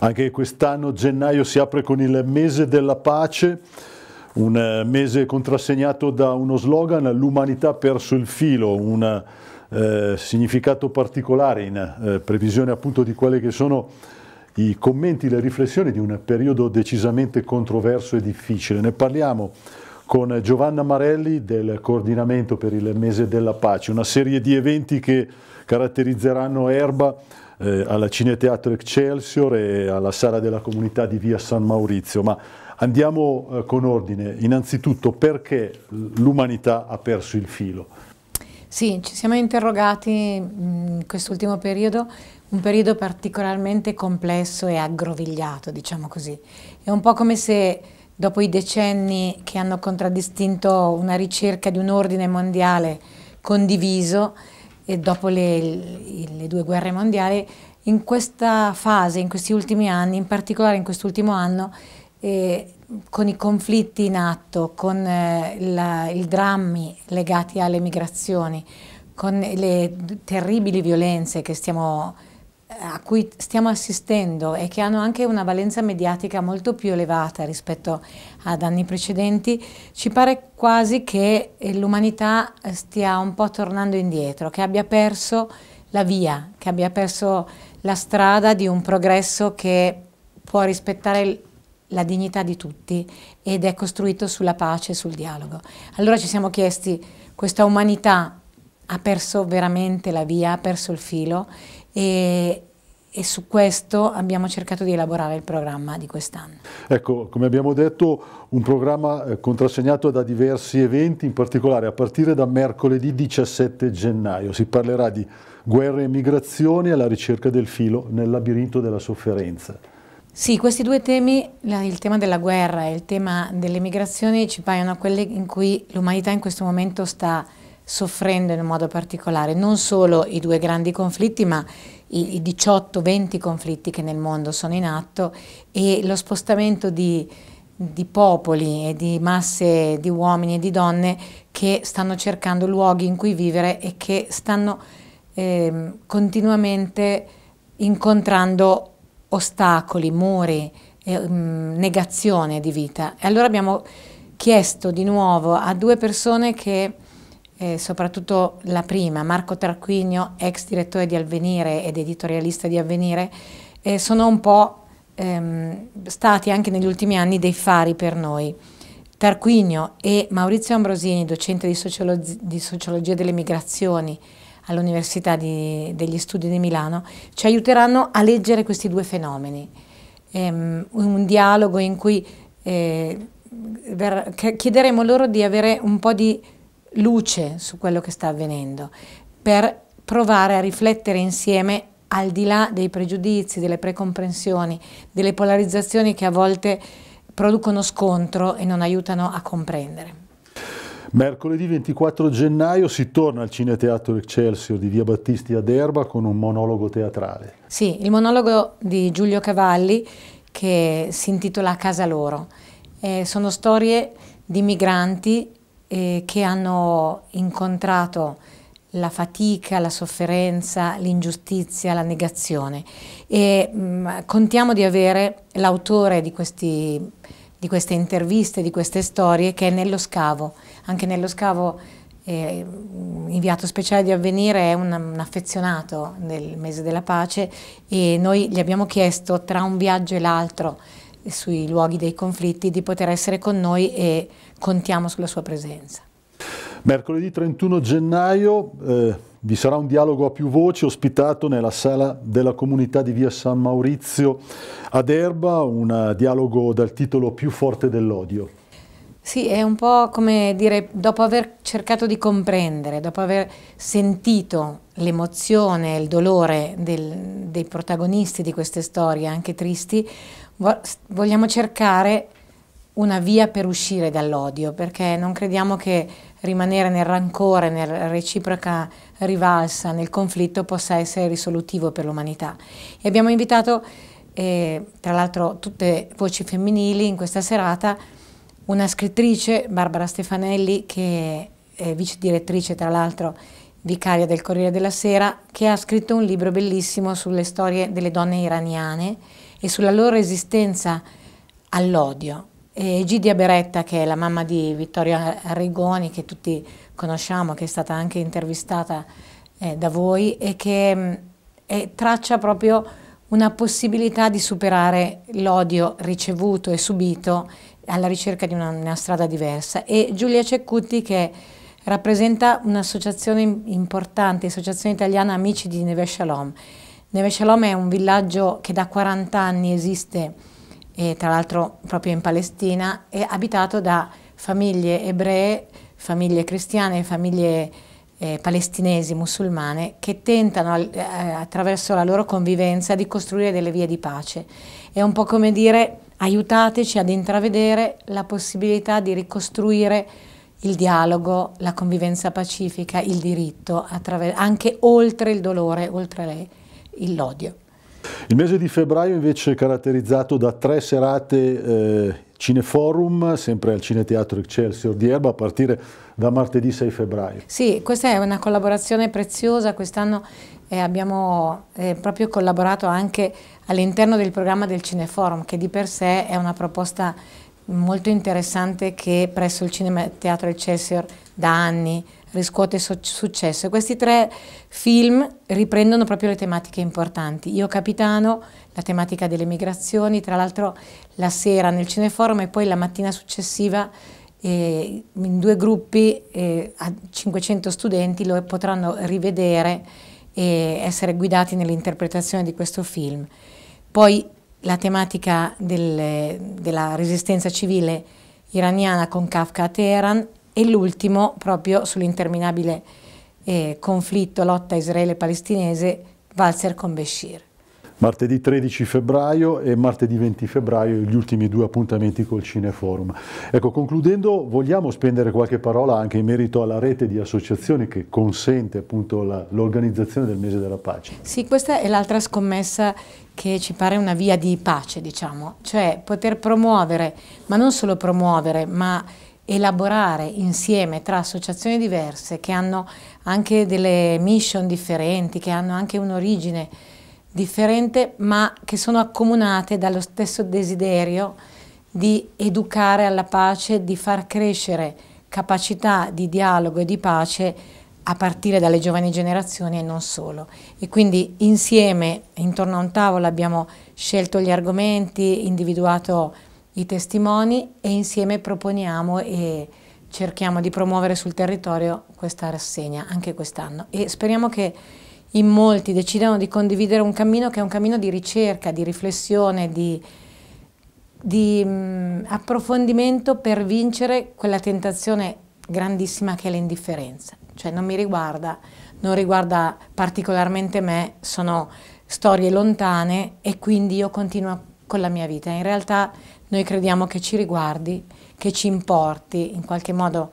Anche quest'anno gennaio si apre con il mese della pace, un eh, mese contrassegnato da uno slogan, l'umanità perso il filo, un eh, significato particolare in eh, previsione appunto di quelli che sono i commenti, le riflessioni di un periodo decisamente controverso e difficile. Ne parliamo con Giovanna Marelli del coordinamento per il mese della pace, una serie di eventi che caratterizzeranno Erba eh, alla Cineteatro Excelsior e alla Sala della Comunità di Via San Maurizio, ma andiamo eh, con ordine. Innanzitutto perché l'umanità ha perso il filo? Sì, ci siamo interrogati mm, in quest'ultimo periodo, un periodo particolarmente complesso e aggrovigliato, diciamo così. È un po' come se dopo i decenni che hanno contraddistinto una ricerca di un ordine mondiale condiviso, e dopo le, le due guerre mondiali, in questa fase, in questi ultimi anni, in particolare in quest'ultimo anno, eh, con i conflitti in atto, con eh, i drammi legati alle migrazioni, con le terribili violenze che stiamo a cui stiamo assistendo e che hanno anche una valenza mediatica molto più elevata rispetto ad anni precedenti, ci pare quasi che eh, l'umanità eh, stia un po' tornando indietro, che abbia perso la via, che abbia perso la strada di un progresso che può rispettare la dignità di tutti ed è costruito sulla pace e sul dialogo. Allora ci siamo chiesti, questa umanità ha perso veramente la via, ha perso il filo e, e su questo abbiamo cercato di elaborare il programma di quest'anno. Ecco, come abbiamo detto, un programma eh, contrassegnato da diversi eventi, in particolare a partire da mercoledì 17 gennaio. Si parlerà di guerre e migrazioni alla ricerca del filo nel labirinto della sofferenza. Sì, questi due temi, il tema della guerra e il tema delle migrazioni, ci paiono quelli in cui l'umanità in questo momento sta soffrendo in un modo particolare non solo i due grandi conflitti, ma i, 18-20 conflitti che nel mondo sono in atto e lo spostamento di, di popoli e di masse di uomini e di donne che stanno cercando luoghi in cui vivere e che stanno eh, continuamente incontrando ostacoli, muri, eh, negazione di vita. E allora abbiamo chiesto di nuovo a due persone che eh, soprattutto la prima, Marco Tarquinio, ex direttore di Avvenire ed editorialista di Avvenire, eh, sono un po' ehm, stati anche negli ultimi anni dei fari per noi. Tarquinio e Maurizio Ambrosini, docente di, sociolo di sociologia delle migrazioni all'Università degli Studi di Milano, ci aiuteranno a leggere questi due fenomeni. Ehm, un dialogo in cui eh, chiederemo loro di avere un po' di luce su quello che sta avvenendo, per provare a riflettere insieme al di là dei pregiudizi, delle precomprensioni, delle polarizzazioni che a volte producono scontro e non aiutano a comprendere. Mercoledì 24 gennaio si torna al Cineteatro Excelsior di Via Battisti ad Erba con un monologo teatrale. Sì, il monologo di Giulio Cavalli che si intitola casa loro. Eh, sono storie di migranti eh, che hanno incontrato la fatica, la sofferenza, l'ingiustizia, la negazione e mh, mm, contiamo di avere l'autore di, di, queste interviste, di queste storie che è Nello Scavo, anche Nello Scavo eh, mm, inviato speciale di avvenire è un, un affezionato del mese della pace e noi gli abbiamo chiesto tra un viaggio e l'altro sui luoghi dei conflitti, di poter essere con noi e contiamo sulla sua presenza. Mercoledì 31 gennaio eh, vi sarà un dialogo a più voci ospitato nella sala della comunità di via San Maurizio ad Erba, un dialogo dal titolo Più forte dell'odio. Sì, è un po' come dire, dopo aver cercato di comprendere, dopo aver sentito l'emozione, il dolore del, dei protagonisti di queste storie, anche tristi, vogliamo cercare una via per uscire dall'odio, perché non crediamo che rimanere nel rancore, nella reciproca rivalsa, nel conflitto possa essere risolutivo per l'umanità. E abbiamo invitato, eh, tra l'altro, tutte voci femminili in questa serata, una scrittrice, Barbara Stefanelli, che è vice direttrice, tra l'altro, vicaria del Corriere della Sera, che ha scritto un libro bellissimo sulle storie delle donne iraniane e sulla loro esistenza all'odio. E Gidia Beretta, che è la mamma di Vittorio Arrigoni, che tutti conosciamo, che è stata anche intervistata eh, da voi, e che mh, mm, e traccia proprio una possibilità di superare l'odio ricevuto e subito alla ricerca di una, una strada diversa. E Giulia Ceccutti, che rappresenta un'associazione importante, l'Associazione Italiana Amici di Neve Shalom, Neve Shalom è un villaggio che da 40 anni esiste, tra l'altro proprio in Palestina, è abitato da famiglie ebree, famiglie cristiane, famiglie eh, palestinesi, musulmane, che tentano eh, attraverso la loro convivenza di costruire delle vie di pace. È un po' come dire aiutateci ad intravedere la possibilità di ricostruire il dialogo, la convivenza pacifica, il diritto, anche oltre il dolore, oltre le l'odio. Il mese di febbraio invece è caratterizzato da tre serate eh, Cineforum, sempre al Cineteatro Excelsior di Erba, a partire da martedì 6 febbraio. Sì, questa è una collaborazione preziosa, quest'anno eh, abbiamo eh, proprio collaborato anche all'interno del programma del Cineforum, che di per sé è una proposta molto interessante che presso il Cinema e Teatro Excelsior da anni riscuote so successo. questi tre film riprendono proprio le tematiche importanti. Io Capitano, la tematica delle migrazioni, tra l'altro la sera nel cineforum e poi la mattina successiva eh, in due gruppi eh, a 500 studenti lo potranno rivedere e essere guidati nell'interpretazione di questo film. Poi la tematica del, della resistenza civile iraniana con Kafka a Teheran e l'ultimo proprio sull'interminabile eh, conflitto, lotta israele-palestinese, Walzer con Bashir martedì 13 febbraio e martedì 20 febbraio gli ultimi due appuntamenti col Cineforum. Ecco, concludendo, vogliamo spendere qualche parola anche in merito alla rete di associazioni che consente appunto l'organizzazione del Mese della Pace. Sì, questa è l'altra scommessa che ci pare una via di pace, diciamo, cioè poter promuovere, ma non solo promuovere, ma elaborare insieme tra associazioni diverse che hanno anche delle mission differenti, che hanno anche un'origine differente ma che sono accomunate dallo stesso desiderio di educare alla pace, di far crescere capacità di dialogo e di pace a partire dalle giovani generazioni e non solo. E quindi insieme, intorno a un tavolo, abbiamo scelto gli argomenti, individuato i testimoni e insieme proponiamo e cerchiamo di promuovere sul territorio questa rassegna anche quest'anno e speriamo che in molti decidono di condividere un cammino che è un cammino di ricerca, di riflessione, di, di mh, mm, approfondimento per vincere quella tentazione grandissima che è l'indifferenza. Cioè non mi riguarda, non riguarda particolarmente me, sono storie lontane e quindi io continuo con la mia vita. In realtà noi crediamo che ci riguardi, che ci importi, in qualche modo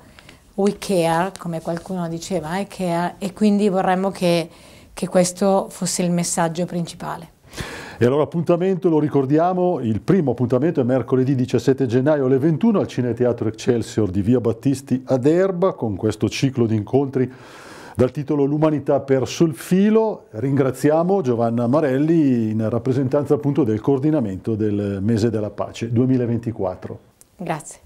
we care, come qualcuno diceva, I care, e quindi vorremmo che che questo fosse il messaggio principale. E allora appuntamento, lo ricordiamo, il primo appuntamento è mercoledì 17 gennaio alle 21 al Cineteatro Excelsior di Via Battisti ad Erba con questo ciclo di incontri dal titolo L'umanità perso il filo. Ringraziamo Giovanna Marelli in rappresentanza appunto del coordinamento del Mese della Pace 2024. Grazie.